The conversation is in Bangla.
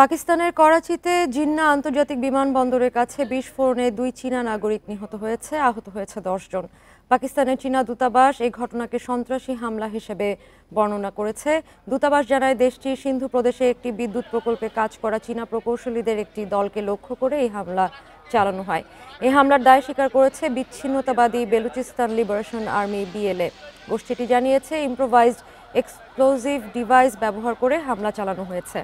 পাকিস্তানের করাচিতে জিন্না আন্তর্জাতিক বিমানবন্দরের কাছে বিস্ফোরণে দুই চীনা নাগরিক নিহত হয়েছে আহত হয়েছে দশজন পাকিস্তানের চীনা দূতাবাস এই ঘটনাকে সন্ত্রাসী হামলা হিসেবে বর্ণনা করেছে দূতাবাস জানায় দেশটির সিন্ধু প্রদেশে একটি বিদ্যুৎ প্রকল্পে কাজ করা চীনা প্রকৌশলীদের একটি দলকে লক্ষ্য করে এই হামলা চালানো হয় এই হামলার দায় স্বীকার করেছে বিচ্ছিন্নতাবাদী বেলুচিস্তান লিবারেশন আর্মি বিএলএ গোষ্ঠীটি জানিয়েছে ইম্প্রোভাইজড এক্সপ্লোজিভ ডিভাইস ব্যবহার করে হামলা চালানো হয়েছে